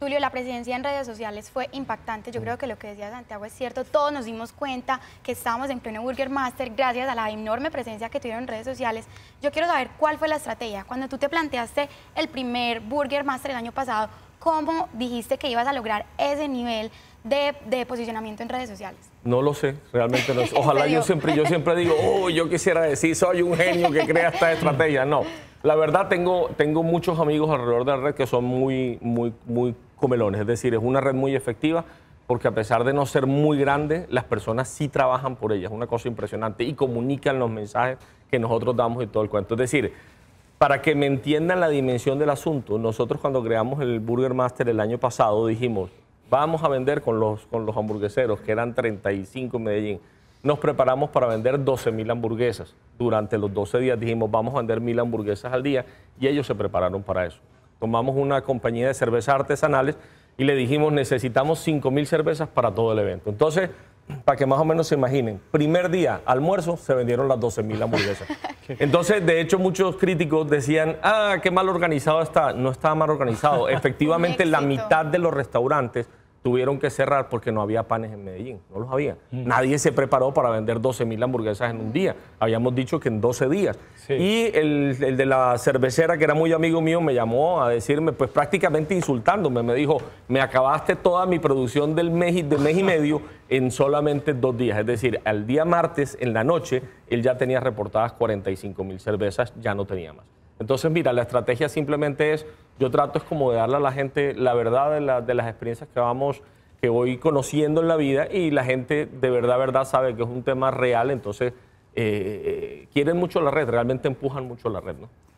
Tulio, la presencia en redes sociales fue impactante. Yo creo que lo que decía Santiago es cierto. Todos nos dimos cuenta que estábamos en pleno Burger Master gracias a la enorme presencia que tuvieron en redes sociales. Yo quiero saber cuál fue la estrategia. Cuando tú te planteaste el primer Burger Master el año pasado, ¿cómo dijiste que ibas a lograr ese nivel de, posicionamiento en redes sociales? No lo sé, realmente no Ojalá yo siempre, yo siempre digo, oh, yo quisiera decir, soy un genio que crea esta estrategia. No. La verdad, tengo, tengo muchos amigos alrededor de la red que son muy, muy, muy comelones. Es decir, es una red muy efectiva porque a pesar de no ser muy grande, las personas sí trabajan por ella. Es una cosa impresionante y comunican los mensajes que nosotros damos y todo el cuento. Es decir, para que me entiendan la dimensión del asunto, nosotros cuando creamos el Burger Master el año pasado dijimos, vamos a vender con los, con los hamburgueseros, que eran 35 en Medellín nos preparamos para vender 12.000 hamburguesas. Durante los 12 días dijimos, vamos a vender 1.000 hamburguesas al día y ellos se prepararon para eso. Tomamos una compañía de cervezas artesanales y le dijimos, necesitamos 5.000 cervezas para todo el evento. Entonces, para que más o menos se imaginen, primer día, almuerzo, se vendieron las 12.000 hamburguesas. Entonces, de hecho, muchos críticos decían, ah, qué mal organizado está. No estaba mal organizado. Efectivamente, la mitad de los restaurantes tuvieron que cerrar porque no había panes en Medellín, no los había. Mm. Nadie se preparó para vender 12 mil hamburguesas en un día, habíamos dicho que en 12 días. Y el, de la cervecera, que era muy amigo mío, me llamó a decirme, pues prácticamente insultándome, me dijo, me acabaste toda mi producción del mes, del mes y medio en solamente dos días, es decir, al día martes, en la noche, él ya tenía reportadas 45 mil cervezas, ya no tenía más. Entonces, mira, la estrategia simplemente es yo trato es como de darle a la gente la verdad de, las experiencias que vamos que voy conociendo en la vida y la gente de verdad, verdad sabe que es un tema real, entonces eh, eh, quieren mucho la red, realmente empujan mucho la red. ¿no?